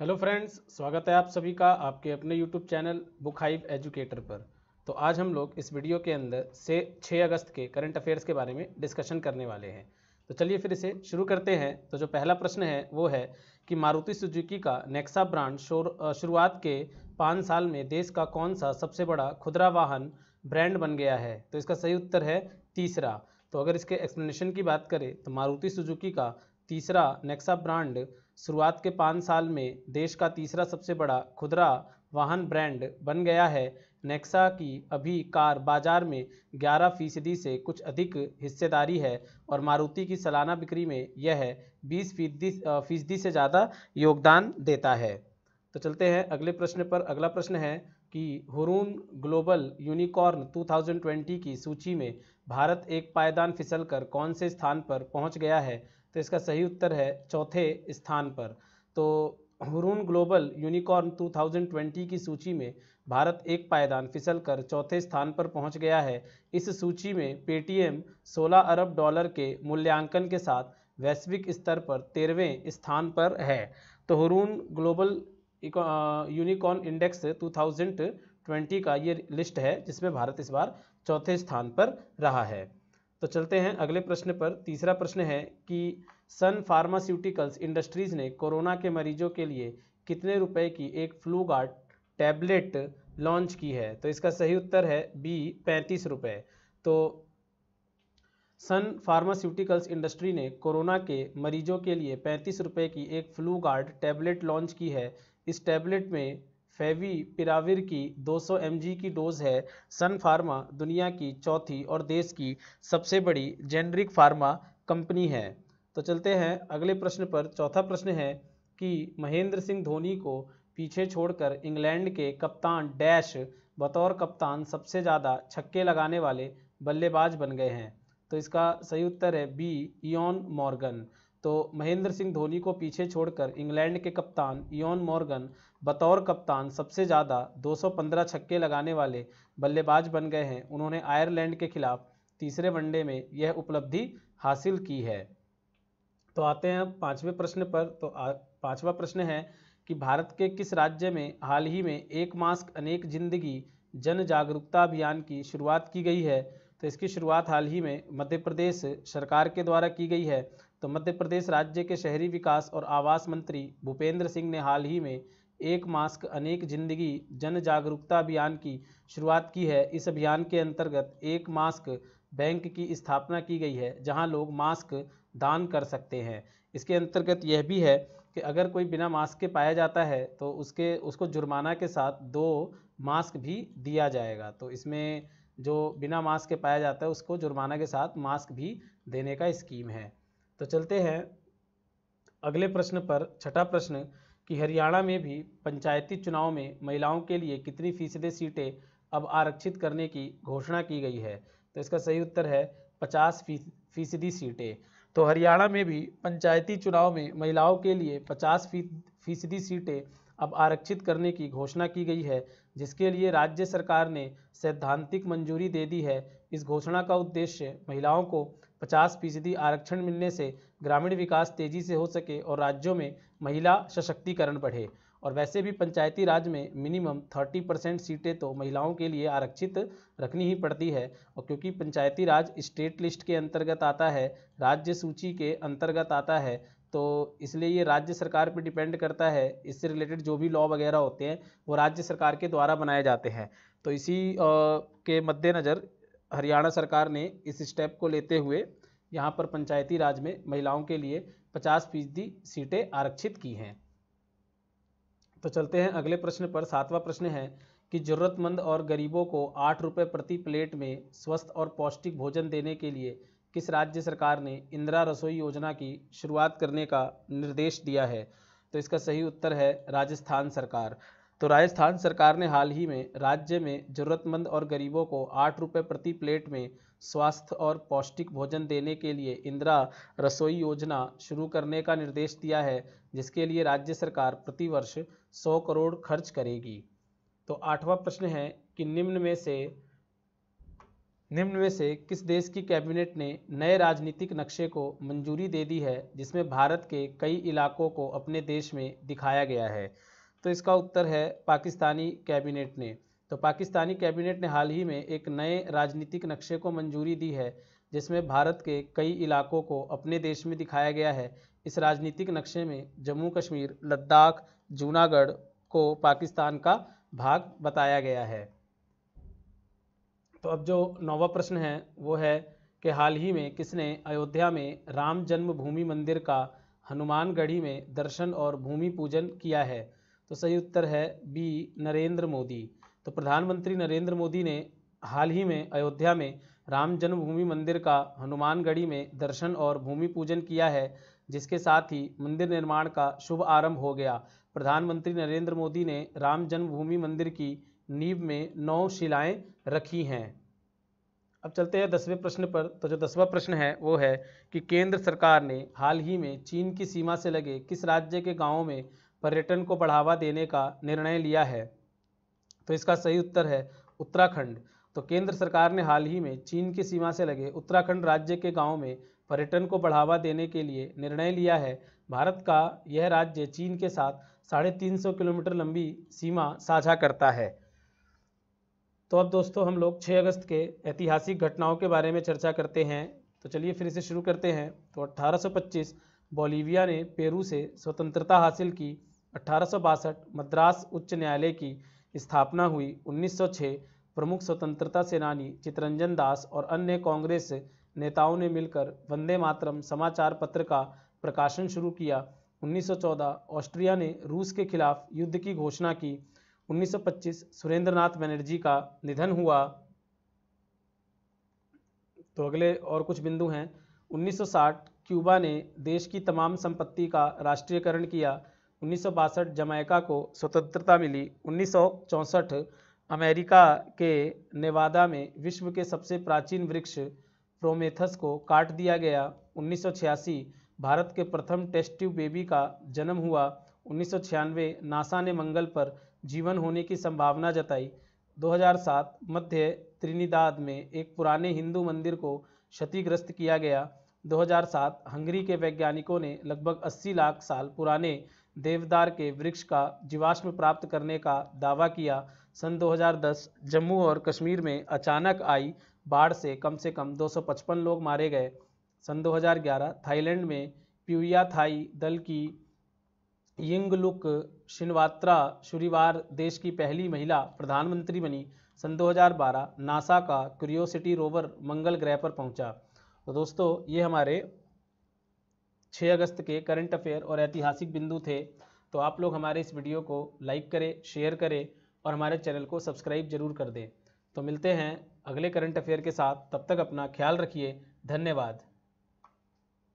hello friends स्वागत है आप सभी का आपके अपने YouTube channel Book Hive Educator पर तो आज हम लोग इस वीडियो के अंदर से 6 अगस्त के करंट अफेयर्स के बारे में डिस्कशन करने वाले हैं तो चलिए फिर इसे शुरू करते हैं तो जो पहला प्रश्न है वो है कि मारुति सुजुकी का नेक्सा ब्रांड शुरुआत के पाँच साल में देश का कौन सा सबसे बड़ा खुदरा वाहन ब्रांड बन गया है तो इसका सही उत्तर है तीसरा तो अगर इसके एक्सप्लेनेशन की बात करें तो मारुति सुजुकी का तीसरा नेक्सा ब्रांड शुरुआत के पाँच साल में देश का तीसरा सबसे बड़ा खुदरा वाहन ब्रांड बन गया है नेक्सा की अभी कार बाजार में 11 फीसदी से कुछ अधिक हिस्सेदारी है और मारुति की सालाना बिक्री में यह 20 फीसदी फीसदी से ज़्यादा योगदान देता है तो चलते हैं अगले प्रश्न पर अगला प्रश्न है कि हुरून ग्लोबल यूनिकॉर्न 2020 की सूची में भारत एक पायदान फिसलकर कौन से स्थान पर पहुंच गया है तो इसका सही उत्तर है चौथे स्थान पर तो हुरून ग्लोबल यूनिकॉर्न 2020 की सूची में भारत एक पायदान फिसल कर चौथे स्थान पर पहुंच गया है इस सूची में पेटीएम 16 अरब डॉलर के मूल्यांकन के साथ वैश्विक स्तर पर तेरहवें स्थान पर है तो हुरून ग्लोबल यूनिकॉर्न इंडेक्स 2020 का ये लिस्ट है जिसमें भारत इस बार चौथे स्थान पर रहा है तो चलते हैं अगले प्रश्न पर तीसरा प्रश्न है कि सन फार्मास्यूटिकल्स इंडस्ट्रीज़ ने कोरोना के मरीजों के लिए कितने रुपए की एक फ्लू गार्ड टैबलेट लॉन्च की है तो इसका सही उत्तर है बी पैंतीस रुपये तो सन फार्मास्यूटिकल्स इंडस्ट्री ने कोरोना के मरीजों के लिए पैंतीस रुपये की एक फ्लू गार्ड टैबलेट लॉन्च की है इस टैबलेट में फेवी पिराविर की 200 mg की डोज है सन फार्मा दुनिया की चौथी और देश की सबसे बड़ी जेनरिक फार्मा कंपनी है तो चलते हैं अगले प्रश्न पर चौथा प्रश्न है कि महेंद्र सिंह धोनी को पीछे छोड़कर इंग्लैंड के कप्तान डैश बतौर कप्तान सबसे ज़्यादा छक्के लगाने वाले बल्लेबाज बन गए हैं तो इसका सही उत्तर है बी योन मॉर्गन तो महेंद्र सिंह धोनी को पीछे छोड़कर इंग्लैंड के कप्तान योन मॉर्गन बतौर कप्तान सबसे ज़्यादा 215 छक्के लगाने वाले बल्लेबाज बन गए हैं उन्होंने आयरलैंड के खिलाफ तीसरे वनडे में यह उपलब्धि हासिल की है तो आते हैं अब पाँचवें प्रश्न पर तो पाँचवा प्रश्न है कि भारत के किस राज्य में हाल ही में एक मास्क अनेक जिंदगी जन जागरूकता अभियान की शुरुआत की गई है तो इसकी शुरुआत हाल ही में मध्य प्रदेश सरकार के द्वारा की गई है तो मध्य प्रदेश राज्य के शहरी विकास और आवास मंत्री भूपेंद्र सिंह ने हाल ही में एक मास्क अनेक जिंदगी जन जागरूकता अभियान की शुरुआत की है इस अभियान के अंतर्गत एक मास्क बैंक की स्थापना की गई है जहां लोग मास्क दान कर सकते हैं इसके अंतर्गत यह भी है कि अगर कोई बिना मास्क के पाया जाता है तो उसके उसको जुर्माना के साथ दो मास्क भी दिया जाएगा तो इसमें जो बिना मास्क के पाया जाता है उसको जुर्माना के साथ मास्क भी देने का स्कीम है तो चलते हैं अगले प्रश्न पर छठा प्रश्न कि हरियाणा में भी पंचायती चुनाव में महिलाओं के लिए कितनी फीसदी सीटें अब आरक्षित करने की घोषणा की गई है तो इसका सही उत्तर है पचास फीसदी सीटें तो हरियाणा में भी पंचायती चुनाव में महिलाओं के लिए पचास फीसदी सीटें अब आरक्षित करने की घोषणा की गई है जिसके लिए राज्य सरकार ने सैद्धांतिक मंजूरी दे दी है इस घोषणा का उद्देश्य महिलाओं को पचास फीसदी आरक्षण मिलने से ग्रामीण विकास तेजी से हो सके और राज्यों में महिला सशक्तिकरण बढ़े और वैसे भी पंचायती राज में मिनिमम थर्टी परसेंट सीटें तो महिलाओं के लिए आरक्षित रखनी ही पड़ती है और क्योंकि पंचायती राज स्टेट लिस्ट के अंतर्गत आता है राज्य सूची के अंतर्गत आता है तो इसलिए ये राज्य सरकार पर डिपेंड करता है इससे रिलेटेड जो भी लॉ वगैरह होते हैं वो राज्य सरकार के द्वारा बनाए जाते हैं तो इसी के मद्देनज़र हरियाणा सरकार ने इस स्टेप को लेते हुए यहाँ पर पंचायती राज में महिलाओं के लिए 50 फीसदी सीटें आरक्षित की हैं तो चलते हैं अगले प्रश्न पर सातवां प्रश्न है कि ज़रूरतमंद और गरीबों को आठ रुपये प्रति प्लेट में स्वस्थ और पौष्टिक भोजन देने के लिए किस राज्य सरकार ने इंदिरा रसोई योजना की शुरुआत करने का निर्देश दिया है तो इसका सही उत्तर है राजस्थान सरकार तो राजस्थान सरकार ने हाल ही में राज्य में ज़रूरतमंद और गरीबों को आठ रुपये प्रति प्लेट में स्वास्थ्य और पौष्टिक भोजन देने के लिए इंदिरा रसोई योजना शुरू करने का निर्देश दिया है जिसके लिए राज्य सरकार प्रतिवर्ष सौ करोड़ खर्च करेगी तो आठवां प्रश्न है कि निम्न में से निम्न में से किस देश की कैबिनेट ने नए राजनीतिक नक्शे को मंजूरी दे दी है जिसमें भारत के कई इलाकों को अपने देश में दिखाया गया है तो इसका उत्तर है पाकिस्तानी कैबिनेट ने तो पाकिस्तानी कैबिनेट ने हाल ही में एक नए राजनीतिक नक्शे को मंजूरी दी है जिसमें भारत के कई इलाकों को अपने देश में दिखाया गया है इस राजनीतिक नक्शे में जम्मू कश्मीर लद्दाख जूनागढ़ को पाकिस्तान का भाग बताया गया है तो अब जो नौवा प्रश्न है वो है कि हाल ही में किसने अयोध्या में राम जन्मभूमि मंदिर का हनुमानगढ़ी में दर्शन और भूमि पूजन किया है तो सही उत्तर है बी नरेंद्र मोदी तो प्रधानमंत्री नरेंद्र मोदी ने हाल ही में अयोध्या में राम जन्मभूमि मंदिर का हनुमानगढ़ी में दर्शन और भूमि पूजन किया है जिसके साथ ही मंदिर निर्माण का शुभ आरंभ हो गया प्रधानमंत्री नरेंद्र मोदी ने राम जन्मभूमि मंदिर की नींव में नौ शिलाएं रखी हैं अब चलते हैं दसवें प्रश्न पर तो जो दसवां प्रश्न है वो है कि केंद्र सरकार ने हाल ही में चीन की सीमा से लगे किस राज्य के गाँव में पर्यटन को बढ़ावा देने का निर्णय लिया है तो इसका सही उत्तर है उत्तराखंड तो केंद्र सरकार ने हाल ही में चीन की सीमा से लगे उत्तराखंड राज्य के गाँव में पर्यटन को बढ़ावा देने के लिए निर्णय लिया है भारत का यह राज्य चीन के साथ साढ़े तीन सौ किलोमीटर लंबी सीमा साझा करता है तो अब दोस्तों हम लोग 6 अगस्त के ऐतिहासिक घटनाओं के बारे में चर्चा करते हैं तो चलिए फिर से शुरू करते हैं तो 1825 बोलीविया ने पेरू से स्वतंत्रता हासिल की अठारह मद्रास उच्च न्यायालय की स्थापना हुई 1906 प्रमुख स्वतंत्रता सेनानी चितरंजन दास और अन्य कांग्रेस नेताओं ने मिलकर वंदे मातरम समाचार पत्र का प्रकाशन शुरू किया 1914 ऑस्ट्रिया ने रूस के खिलाफ युद्ध की घोषणा की 1925 सुरेंद्रनाथ बनर्जी का निधन हुआ तो अगले और कुछ बिंदु हैं 1960 क्यूबा ने देश की तमाम संपत्ति का राष्ट्रीयकरण किया उन्नीस जमैका को स्वतंत्रता मिली उन्नीस अमेरिका के नेवादा में विश्व के सबसे प्राचीन वृक्ष प्रोमेथस को काट दिया गया 1986 भारत के प्रथम टेस्ट ट्यूब बेबी का जन्म हुआ उन्नीस नासा ने मंगल पर जीवन होने की संभावना जताई 2007 मध्य त्रिनिदाद में एक पुराने हिंदू मंदिर को क्षतिग्रस्त किया गया 2007 हंगरी के वैज्ञानिकों ने लगभग 80 लाख साल पुराने देवदार के वृक्ष का जीवाश्म प्राप्त करने का दावा किया सन 2010 जम्मू और कश्मीर में अचानक आई बाढ़ से कम से कम 255 लोग मारे गए सन 2011 थाईलैंड में प्यूया थाई दल की यिंगलुक शिनवात्रा शुरीवार देश की पहली महिला प्रधानमंत्री बनी सन 2012 नासा का क्यूरियोसिटी रोवर मंगल ग्रह पर पहुंचा तो दोस्तों ये हमारे 6 अगस्त के करंट अफेयर और ऐतिहासिक बिंदु थे तो आप लोग हमारे इस वीडियो को लाइक करें शेयर करें और हमारे चैनल को सब्सक्राइब जरूर कर दें तो मिलते हैं अगले करंट अफेयर के साथ तब तक अपना ख्याल रखिए धन्यवाद